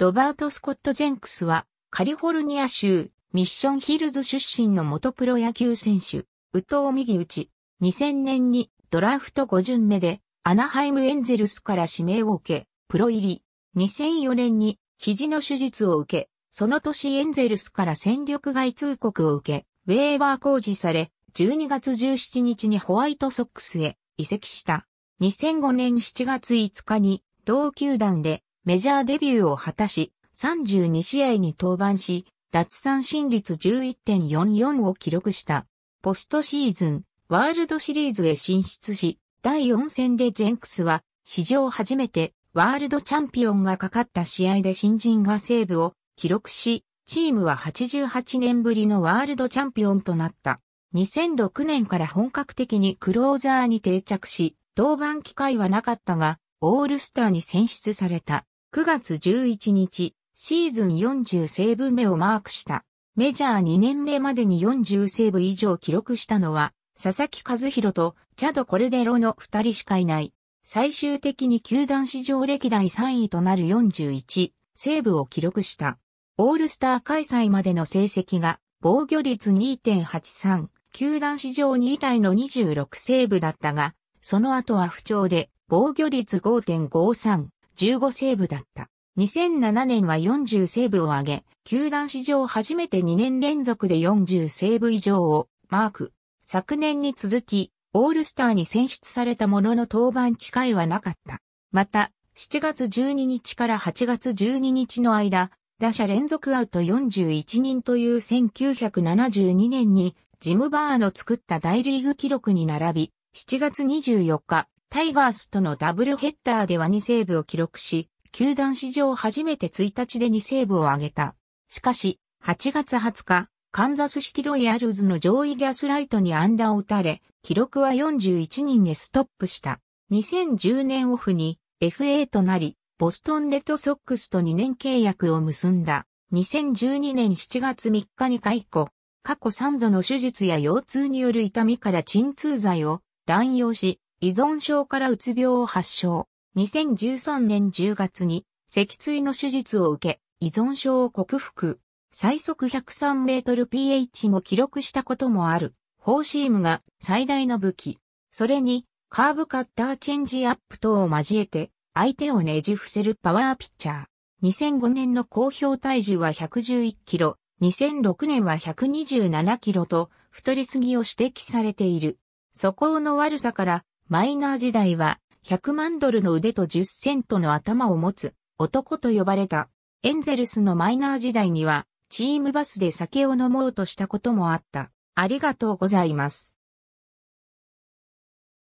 ロバート・スコット・ジェンクスは、カリフォルニア州、ミッションヒルズ出身の元プロ野球選手、宇藤右打ち、2000年にドラフト5巡目で、アナハイム・エンゼルスから指名を受け、プロ入り、2004年に肘の手術を受け、その年エンゼルスから戦力外通告を受け、ウェーバー工事され、12月17日にホワイトソックスへ移籍した。2005年7月5日に同球団でメジャーデビューを果たし、32試合に登板し、脱三振率11.44を記録した。ポストシーズン、ワールドシリーズへ進出し、第4戦でジェンクスは、史上初めて、ワールドチャンピオンがかかった試合で新人がセーブを記録し、チームは88年ぶりのワールドチャンピオンとなった。2006年から本格的にクローザーに定着し、登板機会はなかったが、オールスターに選出された。9月11日、シーズン40セーブ目をマークした。メジャー2年目までに40セーブ以上記録したのは、佐々木和弘とチャド・コルデロの2人しかいない。最終的に球団史上歴代3位となる41セーブを記録した。オールスター開催までの成績が防御率2.83、球団史上2位体の26セーブだったが、その後は不調で防御率5.53、15セーブだった。2007年は40セーブを上げ、球団史上初めて2年連続で40セーブ以上をマーク。昨年に続き、オールスターに選出されたものの登板機会はなかった。また、7月12日から8月12日の間、打者連続アウト41人という1972年にジム・バーの作った大リーグ記録に並び、7月24日、タイガースとのダブルヘッダーでは2セーブを記録し、球団史上初めて1日で2セーブを挙げた。しかし、8月20日、カンザスシティロイヤルズの上位ギャスライトにアンダーを打たれ、記録は41人でストップした。2010年オフに FA となり、ボストンレッドソックスと2年契約を結んだ。2012年7月3日に解雇。過去3度の手術や腰痛による痛みから鎮痛剤を乱用し、依存症からうつ病を発症。2013年10月に脊椎の手術を受け、依存症を克服。最速103メートル pH も記録したこともある。フォーシームが最大の武器。それに、カーブカッターチェンジアップ等を交えて、相手をねじ伏せるパワーピッチャー。2005年の公表体重は111キロ、2006年は127キロと、太りすぎを指摘されている。素行の悪さから、マイナー時代は、100万ドルの腕と10セントの頭を持つ男と呼ばれた。エンゼルスのマイナー時代には、チームバスで酒を飲もうとしたこともあった。ありがとうございます。